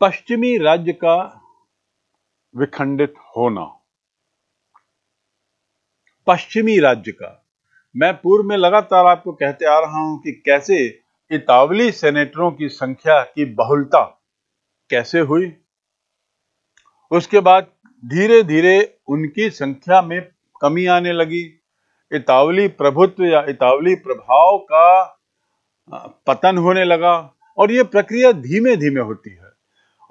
पश्चिमी राज्य का विखंडित होना पश्चिमी राज्य का मैं पूर्व में लगातार आपको कहते आ रहा हूं कि कैसे इतावली सेनेटरों की संख्या की बहुलता कैसे हुई उसके बाद धीरे धीरे उनकी संख्या में कमी आने लगी इतावली प्रभुत्व या इतावली प्रभाव का पतन होने लगा और यह प्रक्रिया धीमे धीमे होती है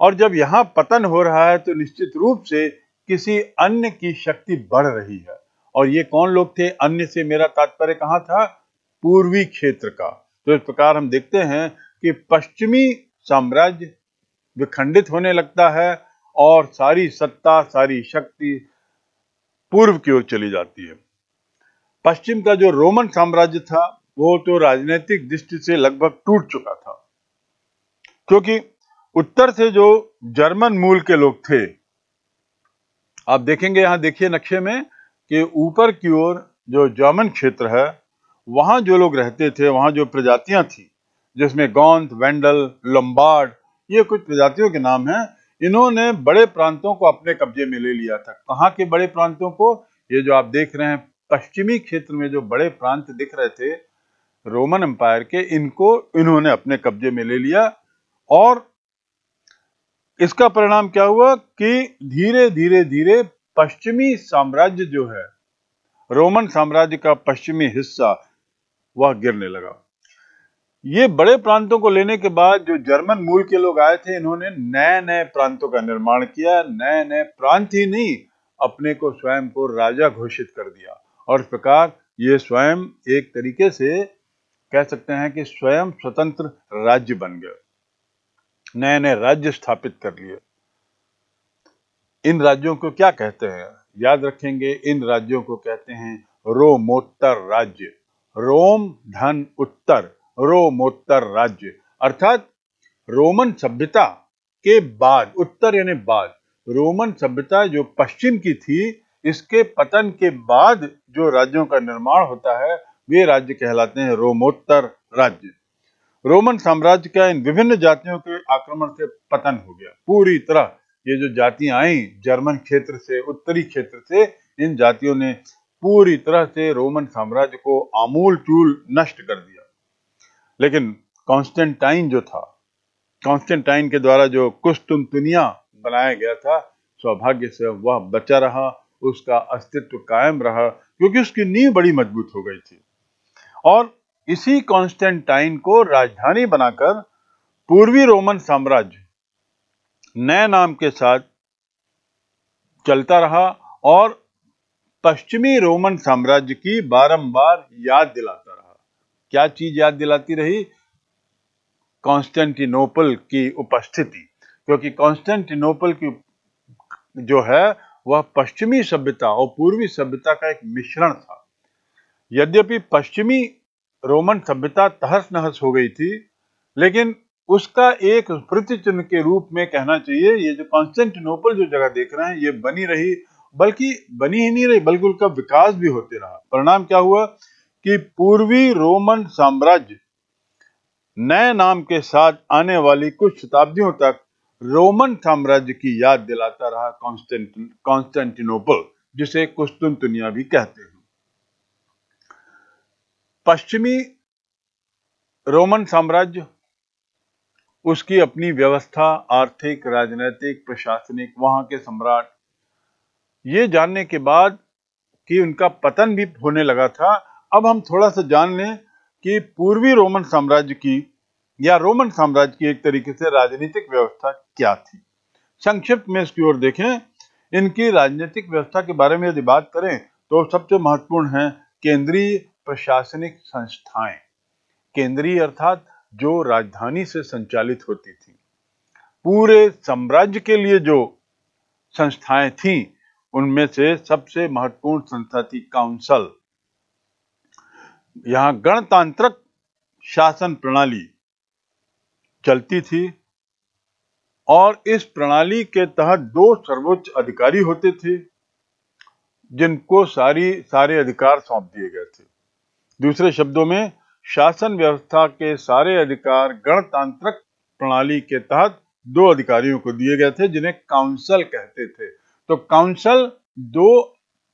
और जब यहाँ पतन हो रहा है तो निश्चित रूप से किसी अन्य की शक्ति बढ़ रही है और ये कौन लोग थे अन्य से मेरा तात्पर्य कहाँ था पूर्वी क्षेत्र का तो इस प्रकार हम देखते हैं कि पश्चिमी साम्राज्य विखंडित होने लगता है और सारी सत्ता सारी शक्ति पूर्व की ओर चली जाती है पश्चिम का जो रोमन साम्राज्य था वो तो राजनीतिक दृष्टि से लगभग टूट चुका था क्योंकि उत्तर से जो जर्मन मूल के लोग थे आप देखेंगे यहां देखिए नक्शे में कि ऊपर की ओर जो जर्मन क्षेत्र है वहां जो लोग रहते थे वहां जो प्रजातियां थी जिसमें गौंद वेंडल लंबार्ड ये कुछ प्रजातियों के नाम हैं इन्होंने बड़े प्रांतों को अपने कब्जे में ले लिया था कहाँ के बड़े प्रांतों को ये जो आप देख रहे हैं पश्चिमी क्षेत्र में जो बड़े प्रांत दिख रहे थे रोमन एम्पायर के इनको इन्होंने अपने कब्जे में ले लिया और इसका परिणाम क्या हुआ कि धीरे धीरे धीरे पश्चिमी साम्राज्य जो है रोमन साम्राज्य का पश्चिमी हिस्सा वह गिरने लगा ये बड़े प्रांतों को लेने के बाद जो जर्मन मूल के लोग आए थे इन्होंने नए नए प्रांतों का निर्माण किया नए नए प्रांत ही नहीं अपने को स्वयं को राजा घोषित कर दिया और इस प्रकार ये स्वयं एक तरीके से कह सकते हैं कि स्वयं स्वतंत्र राज्य बन गया नए नए राज्य स्थापित कर लिए इन राज्यों को क्या कहते हैं याद रखेंगे इन राज्यों को कहते हैं रोमोत्तर राज्य रोम धन उत्तर रोमोत्तर राज्य अर्थात रोमन सभ्यता के बाद उत्तर यानी बाद रोमन सभ्यता जो पश्चिम की थी इसके पतन के बाद जो राज्यों का निर्माण होता है वे राज्य कहलाते हैं रोमोत्तर राज्य रोमन साम्राज्य का इन विभिन्न जातियों के आक्रमण से पतन हो गया पूरी तरह ये जो जातियां आई जर्मन क्षेत्र से उत्तरी क्षेत्र से इन जातियों ने पूरी तरह से रोमन साम्राज्य को आमूल चूल नष्ट कर दिया लेकिन कॉन्स्टेंटाइन जो था कॉन्स्टेंटाइन के द्वारा जो कुस्तुनतुनिया बनाया गया था सौभाग्य से वह बचा रहा उसका अस्तित्व कायम रहा क्योंकि उसकी नींव बड़ी मजबूत हो गई थी और इसी कॉन्स्टेंटाइन को राजधानी बनाकर पूर्वी रोमन साम्राज्य नए नाम के साथ चलता रहा और पश्चिमी रोमन साम्राज्य की बारंबार याद दिलाता रहा क्या चीज याद दिलाती रही कॉन्स्टेंटिनोपल की उपस्थिति क्योंकि कॉन्स्टेंटिनोपल की जो है वह पश्चिमी सभ्यता और पूर्वी सभ्यता का एक मिश्रण था यद्यपि पश्चिमी रोमन सभ्यता तहस नहस हो गई थी लेकिन उसका एक स्मृति चिन्ह के रूप में कहना चाहिए ये जो कॉन्स्टेंटिनोपल जो जगह देख रहे हैं ये बनी रही बल्कि बनी ही नहीं रही बल्कि उनका विकास भी होते रहा परिणाम क्या हुआ कि पूर्वी रोमन साम्राज्य नए नाम के साथ आने वाली कुछ शताब्दियों तक रोमन साम्राज्य की याद दिलाता रहा कॉन्स्टेंटिनोपल जिसे कुस्तुन भी कहते हैं पश्चिमी रोमन साम्राज्य उसकी अपनी व्यवस्था आर्थिक राजनीतिक प्रशासनिक वहां के सम्राट ये जानने के बाद कि उनका पतन भी होने लगा था अब हम थोड़ा सा जान लें कि पूर्वी रोमन साम्राज्य की या रोमन साम्राज्य की एक तरीके से राजनीतिक व्यवस्था क्या थी संक्षिप्त में इसकी ओर देखें इनकी राजनीतिक व्यवस्था के बारे में यदि बात करें तो सबसे महत्वपूर्ण है केंद्रीय प्रशासनिक संस्थाएं केंद्रीय अर्थात जो राजधानी से संचालित होती थी पूरे साम्राज्य के लिए जो संस्थाएं थी उनमें से सबसे महत्वपूर्ण संस्था थी काउंसिल यहां गणतांत्रिक शासन प्रणाली चलती थी और इस प्रणाली के तहत दो सर्वोच्च अधिकारी होते थे जिनको सारी सारे अधिकार सौंप दिए गए थे दूसरे शब्दों में शासन व्यवस्था के सारे अधिकार गणतांत्रिक प्रणाली के तहत दो अधिकारियों को दिए गए थे जिन्हें काउंसल कहते थे तो काउंसल दो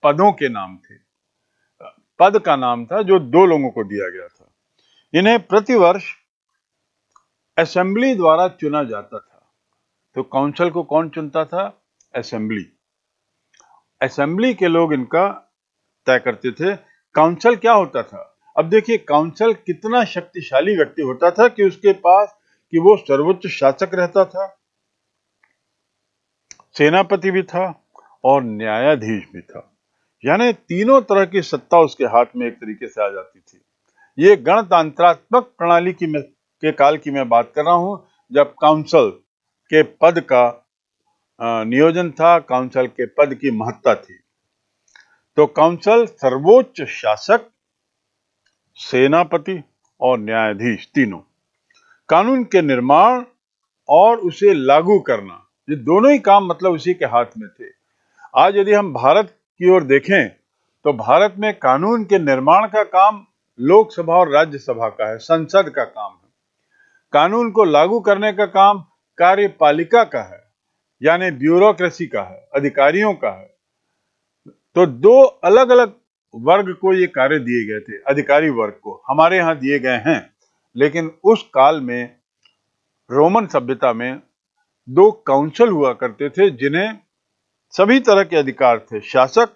पदों के नाम थे पद का नाम था जो दो लोगों को दिया गया था इन्हें प्रतिवर्ष असेंबली द्वारा चुना जाता था तो काउंसिल को कौन चुनता था असेंबली असेंबली के लोग इनका तय करते थे काउंसिल क्या होता था अब देखिए काउंसिल कितना शक्तिशाली व्यक्ति होता था कि उसके पास कि वो सर्वोच्च शासक रहता था सेनापति भी था और न्यायाधीश भी था यानी तीनों तरह की सत्ता उसके हाथ में एक तरीके से आ जाती थी ये गणतंत्रात्मक प्रणाली की मैं के काल की मैं बात कर रहा हूं जब काउंसिल के पद का नियोजन था काउंसिल के पद की महत्ता थी तो काउंसिल सर्वोच्च शासक सेनापति और न्यायाधीश तीनों कानून के निर्माण और उसे लागू करना ये दोनों ही काम मतलब उसी के हाथ में थे आज यदि हम भारत की ओर देखें तो भारत में कानून के निर्माण का काम लोकसभा और राज्यसभा का है संसद का काम है कानून को लागू करने का काम कार्यपालिका का है यानी ब्यूरोक्रेसी का है अधिकारियों का है तो दो अलग अलग वर्ग को ये कार्य दिए गए थे अधिकारी वर्ग को हमारे यहाँ दिए गए हैं लेकिन उस काल में रोमन सभ्यता में दो काउंसिल हुआ करते थे जिन्हें सभी तरह के अधिकार थे शासक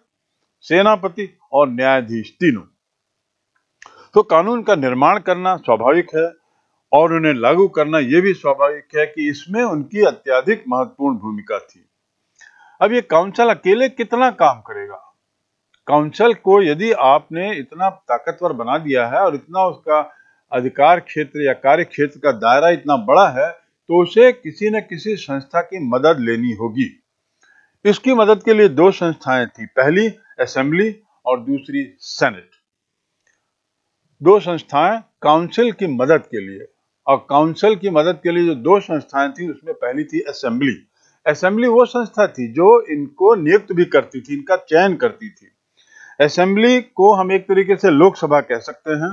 सेनापति और न्यायाधीश तीनों तो कानून का निर्माण करना स्वाभाविक है और उन्हें लागू करना यह भी स्वाभाविक है कि इसमें उनकी अत्याधिक महत्वपूर्ण भूमिका थी अब ये काउंसिल अकेले कितना काम करेगा काउंसिल को यदि आपने इतना ताकतवर बना दिया है और इतना उसका अधिकार क्षेत्र या कार्य क्षेत्र का दायरा इतना बड़ा है तो उसे किसी न किसी संस्था की मदद लेनी होगी इसकी मदद के लिए दो संस्थाएं थी पहली असेंबली और दूसरी सेनेट दो संस्थाएं काउंसिल की मदद के लिए और काउंसिल की मदद के लिए जो दो संस्थाएं थी उसमें पहली थी असेंबली असेंबली वो संस्था थी जो इनको नियुक्त भी करती थी इनका चयन करती थी असेंबली को हम एक तरीके से लोकसभा कह सकते हैं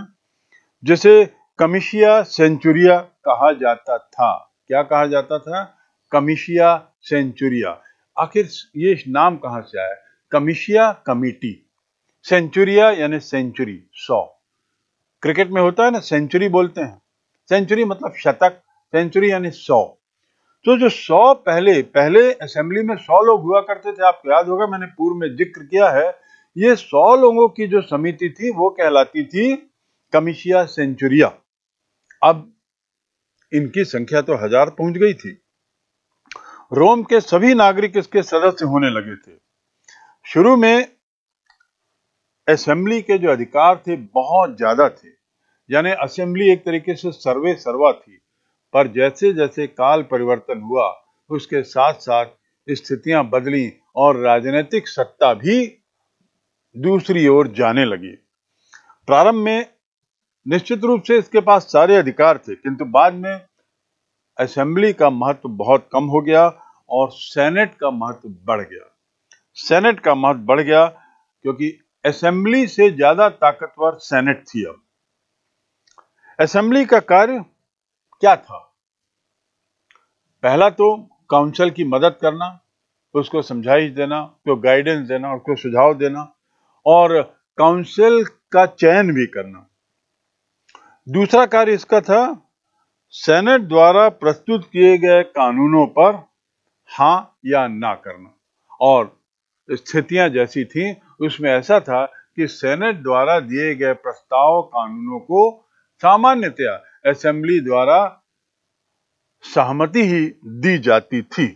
जिसे कमिशिया सेंचुरिया कहा जाता था क्या कहा जाता था कमिशिया सेंचुरिया आखिर ये नाम कहां से आया कमिशिया कमिटी सेंचुरिया यानी सेंचुरी सौ क्रिकेट में होता है ना सेंचुरी बोलते हैं सेंचुरी मतलब शतक सेंचुरी यानी सौ तो जो सौ पहले पहले असेंबली में सौ लोग हुआ करते थे आपको याद होगा मैंने पूर्व में जिक्र किया है ये सौ लोगों की जो समिति थी वो कहलाती थी कमिशिया सेंचुरिया अब इनकी संख्या तो हजार पहुंच गई थी रोम के सभी नागरिक इसके सदस्य होने लगे थे शुरू में असेंबली के जो अधिकार थे बहुत ज्यादा थे यानी असेंबली एक तरीके से सर्वे सर्वा थी पर जैसे जैसे काल परिवर्तन हुआ उसके साथ साथ स्थितियां बदली और राजनीतिक सत्ता भी दूसरी ओर जाने लगी प्रारंभ में निश्चित रूप से इसके पास सारे अधिकार थे किंतु बाद में असेंबली का महत्व बहुत कम हो गया और सेनेट का महत्व बढ़ गया सेनेट का महत्व बढ़ गया क्योंकि असेंबली से ज्यादा ताकतवर सेनेट थी अब असेंबली का कार्य क्या था पहला तो काउंसिल की मदद करना उसको समझाइश देना उसको गाइडेंस देना उसको सुझाव देना और काउंसिल का चयन भी करना दूसरा कार्य इसका था सेनेट द्वारा प्रस्तुत किए गए कानूनों पर हाँ या ना करना और स्थितियां जैसी थी उसमें ऐसा था कि सेनेट द्वारा दिए गए प्रस्ताव कानूनों को सामान्यतया असेंबली द्वारा सहमति ही दी जाती थी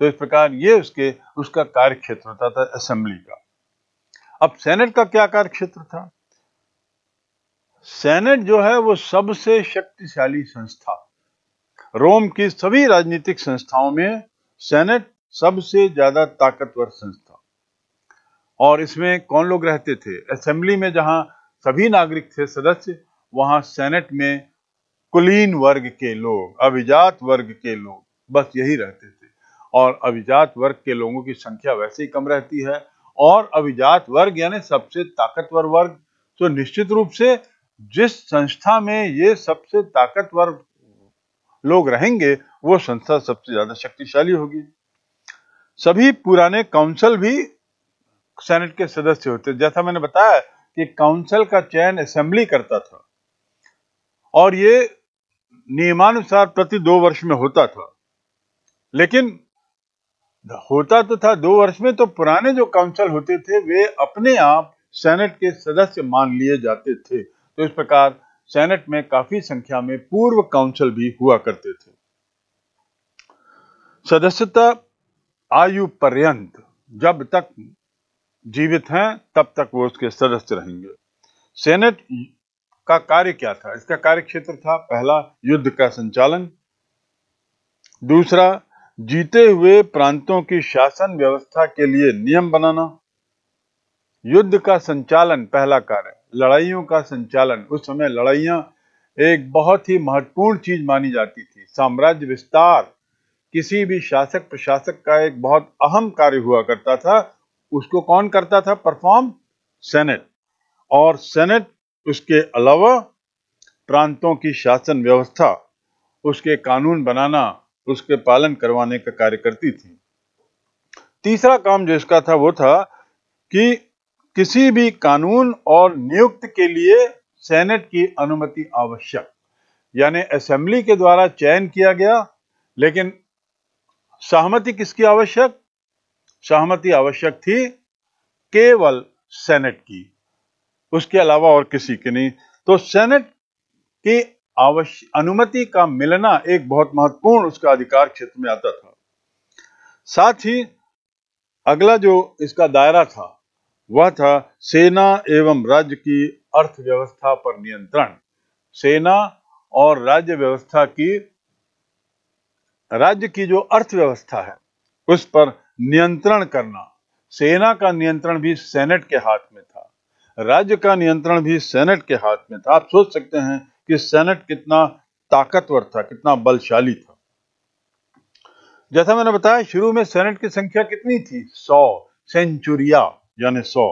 तो इस प्रकार ये उसके उसका कार्य क्षेत्र होता था असेंबली का अब सेनेट का क्या कार्य क्षेत्र था सेनेट जो है वो सबसे शक्तिशाली संस्था रोम की सभी राजनीतिक संस्थाओं में सेनेट सबसे ज्यादा ताकतवर संस्था और इसमें कौन लोग रहते थे असेंबली में जहां सभी नागरिक थे सदस्य वहां सेनेट में कुलीन वर्ग के लोग अभिजात वर्ग के लोग बस यही रहते थे और अभिजात वर्ग के लोगों की संख्या वैसे ही कम रहती है और अभिजात वर्ग यानी सबसे ताकतवर वर्ग तो निश्चित रूप से जिस संस्था में ये सबसे ताकतवर लोग रहेंगे वो संस्था सबसे ज्यादा शक्तिशाली होगी सभी पुराने काउंसिल भी सेनेट के सदस्य होते जैसा मैंने बताया कि काउंसिल का चयन असेंबली करता था और ये नियमानुसार प्रति दो वर्ष में होता था लेकिन होता तो था दो वर्ष में तो पुराने जो काउंसिल होते थे वे अपने आप सेनेट के सदस्य मान लिए जाते थे तो इस प्रकार सेनेट में काफी संख्या में पूर्व काउंसिल भी हुआ करते थे सदस्यता आयु पर्यंत जब तक जीवित हैं तब तक वो उसके सदस्य रहेंगे सेनेट का कार्य क्या था इसका कार्य क्षेत्र था पहला युद्ध का संचालन दूसरा जीते हुए प्रांतों की शासन व्यवस्था के लिए नियम बनाना युद्ध का संचालन पहला कार्य लड़ाइयों का संचालन उस समय लड़ाइया एक बहुत ही महत्वपूर्ण चीज मानी जाती थी साम्राज्य विस्तार किसी भी शासक प्रशासक का एक बहुत अहम कार्य हुआ करता था उसको कौन करता था परफॉर्म सेनेट और सेनेट उसके अलावा प्रांतों की शासन व्यवस्था उसके कानून बनाना उसके पालन करवाने का कार्य करती थी तीसरा काम जो इसका था वो था कि किसी भी कानून और नियुक्त के लिए सेनेट की अनुमति आवश्यक यानी असेंबली के द्वारा चयन किया गया लेकिन सहमति किसकी आवश्यक सहमति आवश्यक थी केवल सेनेट की उसके अलावा और किसी की नहीं तो सेनेट की आवश्य अनुमति का मिलना एक बहुत महत्वपूर्ण उसका अधिकार क्षेत्र में आता था साथ ही अगला जो इसका दायरा था वह था सेना एवं राज्य की अर्थव्यवस्था पर नियंत्रण सेना और राज्य व्यवस्था की राज्य की जो अर्थव्यवस्था है उस पर नियंत्रण करना सेना का नियंत्रण भी सेनेट के हाथ में था राज्य का नियंत्रण भी सेनेट के हाथ में था आप सोच सकते हैं कि सेनेट कितना ताकतवर था कितना बलशाली था जैसा मैंने बताया शुरू में सेनेट की संख्या कितनी थी सौ सेंचुरिया यानी सौ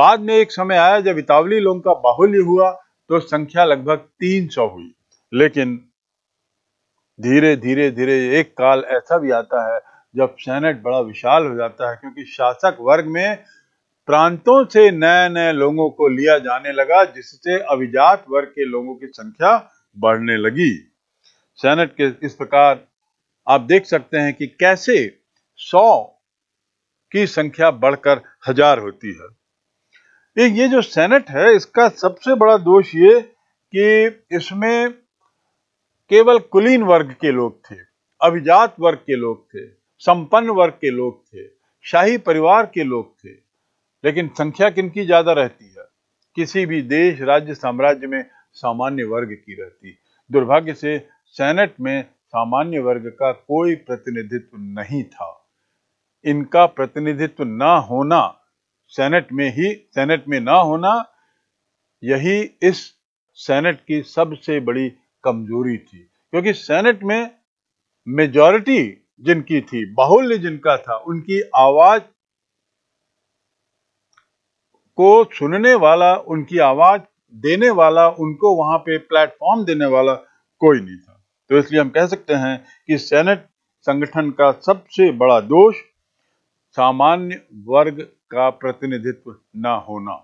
बाद में एक समय आया जब इतावली लोगों का बाहुल्य हुआ तो संख्या लगभग तीन सौ हुई लेकिन धीरे धीरे धीरे एक काल ऐसा भी आता है जब सेनेट बड़ा विशाल हो जाता है क्योंकि शासक वर्ग में प्रांतों से नए नए लोगों को लिया जाने लगा जिससे अभिजात वर्ग के लोगों की संख्या बढ़ने लगी सेनेट के इस प्रकार आप देख सकते हैं कि कैसे सौ की संख्या बढ़कर हजार होती है ये जो सेनेट है इसका सबसे बड़ा दोष ये कि इसमें केवल कुलीन वर्ग के लोग थे अभिजात वर्ग के लोग थे संपन्न वर्ग के लोग थे शाही परिवार के लोग थे लेकिन संख्या किनकी ज्यादा रहती है किसी भी देश राज्य साम्राज्य में सामान्य वर्ग की रहती दुर्भाग्य से सेनेट में सामान्य वर्ग का कोई प्रतिनिधित्व नहीं था इनका प्रतिनिधित्व ना होना सेनेट में ही सेनेट में ना होना यही इस सेनेट की सबसे बड़ी कमजोरी थी क्योंकि सेनेट में मेजॉरिटी जिनकी थी बाहुल्य जिनका था उनकी आवाज को सुनने वाला उनकी आवाज देने वाला उनको वहां पे प्लेटफॉर्म देने वाला कोई नहीं था तो इसलिए हम कह सकते हैं कि सेनेट संगठन का सबसे बड़ा दोष सामान्य वर्ग का प्रतिनिधित्व ना होना